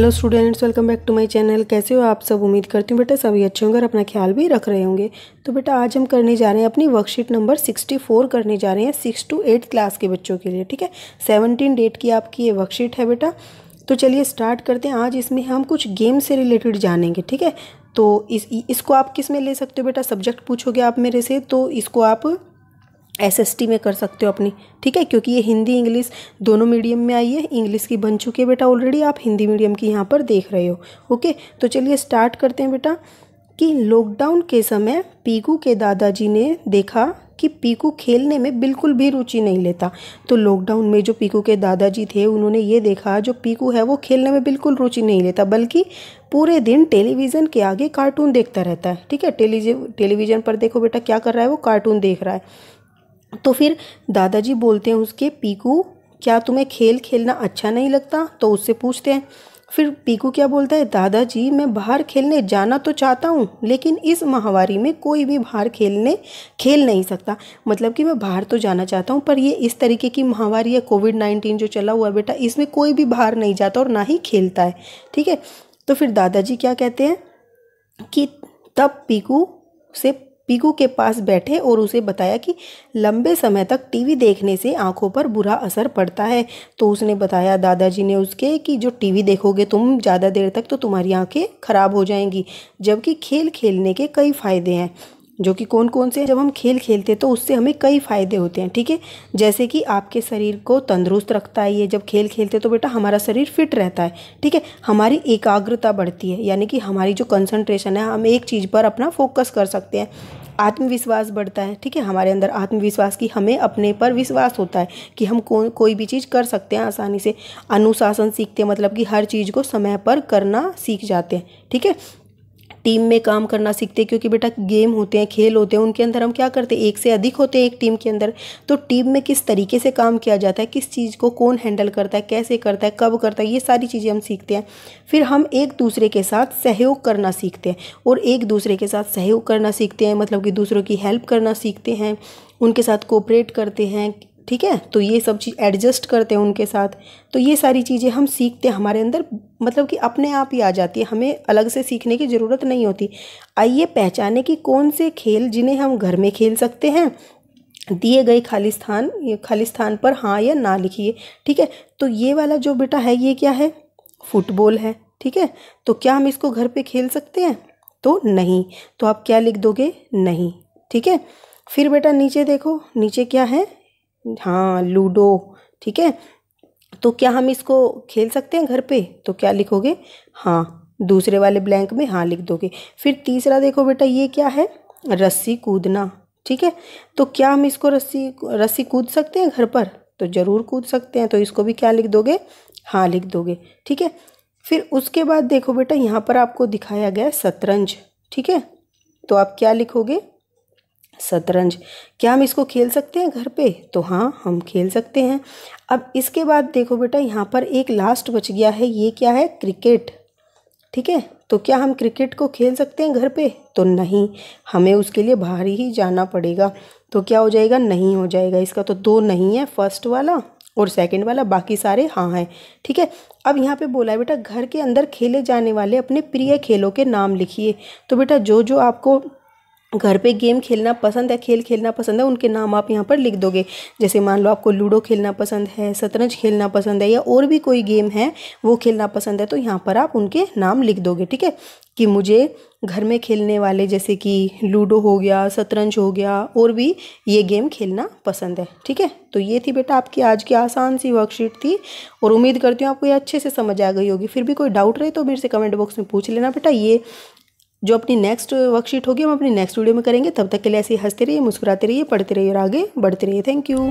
hello students welcome back to my channel कैसे हो आप सब उम्मीद करती हूँ बेटा सभी अच्छे होंगे और अपना ख्याल भी रख रहे होंगे तो बेटा आज हम करने जा रहे हैं अपनी वर्कशीट नंबर 64 करने जा रहे हैं सिक्स टू एट क्लास के बच्चों के लिए ठीक है सेवनटीन डेट की आपकी ये वर्कशीट है बेटा तो चलिए स्टार्ट करते हैं आज इसमें हम कुछ गेम से रिलेटेड जानेंगे ठीक है तो इस इसको आप किस में ले सकते हो बेटा सब्जेक्ट पूछोगे आप मेरे से तो इसको आप एसएसटी में कर सकते हो अपनी ठीक है क्योंकि ये हिंदी इंग्लिश दोनों मीडियम में आई है इंग्लिश की बन चुकी है बेटा ऑलरेडी आप हिंदी मीडियम की यहाँ पर देख रहे हो ओके तो चलिए स्टार्ट करते हैं बेटा कि लॉकडाउन के समय पीकू के दादाजी ने देखा कि पीकू खेलने में बिल्कुल भी रुचि नहीं लेता तो लॉकडाउन में जो पीकू के दादाजी थे उन्होंने ये देखा जो पीकू है वो खेलने में बिल्कुल रुचि नहीं लेता बल्कि पूरे दिन टेलीविज़न के आगे कार्टून देखता रहता है ठीक है टेलीविजन पर देखो बेटा क्या कर रहा है वो कार्टून देख रहा है तो फिर दादाजी बोलते हैं उसके पीकू क्या तुम्हें खेल खेलना अच्छा नहीं लगता तो उससे पूछते हैं फिर पीकू क्या बोलता है दादाजी मैं बाहर खेलने जाना तो चाहता हूँ लेकिन इस महावारी में कोई भी बाहर खेलने खेल नहीं सकता मतलब कि मैं बाहर तो जाना चाहता हूँ पर ये इस तरीके की महावारी है कोविड नाइन्टीन जो चला हुआ है बेटा इसमें कोई भी बाहर नहीं जाता और ना ही खेलता है ठीक है तो फिर दादाजी क्या कहते हैं कि तब पीकू से पीकू के पास बैठे और उसे बताया कि लंबे समय तक टीवी देखने से आंखों पर बुरा असर पड़ता है तो उसने बताया दादाजी ने उसके कि जो टीवी देखोगे तुम ज़्यादा देर तक तो तुम्हारी आंखें खराब हो जाएंगी जबकि खेल खेलने के कई फ़ायदे हैं जो कि कौन कौन से जब हम खेल खेलते हैं तो उससे हमें कई फ़ायदे होते हैं ठीक है जैसे कि आपके शरीर को तंदुरुस्त रखता है ये जब खेल खेलते हैं तो बेटा हमारा शरीर फिट रहता है ठीक है हमारी एकाग्रता बढ़ती है यानी कि हमारी जो कंसंट्रेशन है हम एक चीज़ पर अपना फोकस कर सकते हैं आत्मविश्वास बढ़ता है ठीक है हमारे अंदर आत्मविश्वास की हमें अपने पर विश्वास होता है कि हम को, कोई भी चीज़ कर सकते हैं आसानी से अनुशासन सीखते हैं मतलब कि हर चीज़ को समय पर करना सीख जाते हैं ठीक है टीम में काम करना सीखते हैं क्योंकि बेटा गेम होते हैं खेल होते हैं उनके अंदर हम क्या करते हैं एक से अधिक होते हैं एक टीम के अंदर तो टीम में किस तरीके से काम किया जाता है किस चीज़ को कौन हैंडल करता है कैसे करता है कब करता है ये सारी चीज़ें हम सीखते हैं फिर हम एक दूसरे के साथ सहयोग करना सीखते हैं और एक दूसरे के साथ सहयोग करना सीखते हैं मतलब कि दूसरों की हेल्प करना सीखते हैं उनके साथ कोऑपरेट करते हैं ठीक है तो ये सब चीज़ एडजस्ट करते हैं उनके साथ तो ये सारी चीज़ें हम सीखते हैं हमारे अंदर मतलब कि अपने आप ही आ जाती है हमें अलग से सीखने की ज़रूरत नहीं होती आइए पहचाने कि कौन से खेल जिन्हें हम घर में खेल सकते हैं दिए गए खाली स्थान खाली स्थान पर हाँ या ना लिखिए ठीक है तो ये वाला जो बेटा है ये क्या है फुटबॉल है ठीक है तो क्या हम इसको घर पे खेल सकते हैं तो नहीं तो आप क्या लिख दोगे नहीं ठीक है फिर बेटा नीचे देखो नीचे क्या है हाँ लूडो ठीक है तो क्या हम इसको खेल सकते हैं घर पे तो क्या लिखोगे हाँ दूसरे वाले ब्लैंक में हाँ लिख दोगे फिर तीसरा देखो बेटा ये क्या है रस्सी कूदना ठीक है तो क्या हम इसको रस्सी रस्सी कूद सकते हैं घर पर तो ज़रूर कूद सकते हैं तो इसको भी क्या लिख दोगे हाँ लिख दोगे ठीक है फिर उसके बाद देखो बेटा यहाँ पर आपको दिखाया गया शतरंज ठीक है तो आप क्या लिखोगे शतरंज क्या हम इसको खेल सकते हैं घर पे तो हाँ हम खेल सकते हैं अब इसके बाद देखो बेटा यहाँ पर एक लास्ट बच गया है ये क्या है क्रिकेट ठीक है तो क्या हम क्रिकेट को खेल सकते हैं घर पे तो नहीं हमें उसके लिए बाहर ही जाना पड़ेगा तो क्या हो जाएगा नहीं हो जाएगा इसका तो दो नहीं है फर्स्ट वाला और सेकंड वाला बाकी सारे हाँ हैं ठीक है अब यहाँ पे बोला है बेटा घर के अंदर खेले जाने वाले अपने प्रिय खेलों के नाम लिखिए तो बेटा जो जो आपको घर पे गेम खेलना पसंद है खेल खेलना पसंद है उनके नाम आप यहाँ पर लिख दोगे जैसे मान लो आपको लूडो खेलना पसंद है शतरंज खेलना पसंद है या और भी कोई गेम है वो खेलना पसंद है तो यहाँ पर आप उनके नाम लिख दोगे ठीक है कि मुझे घर में खेलने वाले जैसे कि लूडो हो गया शतरंज हो गया और भी ये गेम खेलना पसंद है ठीक है तो ये थी बेटा आपकी आज की आसान सी वर्कशीट थी और उम्मीद करती हूँ आपको ये अच्छे से समझ आ गई होगी फिर भी कोई डाउट रहे तो मेरे से कमेंट बॉक्स में पूछ लेना बेटा ये जो अपनी नेक्स्ट वर्कशीट होगी हम अपनी नेक्स्ट वीडियो में करेंगे तब तक के लिए ऐसे हंसते रहिए मुस्कुराते रहिए पढ़ते रहिए और आगे बढ़ते रहिए थैंक यू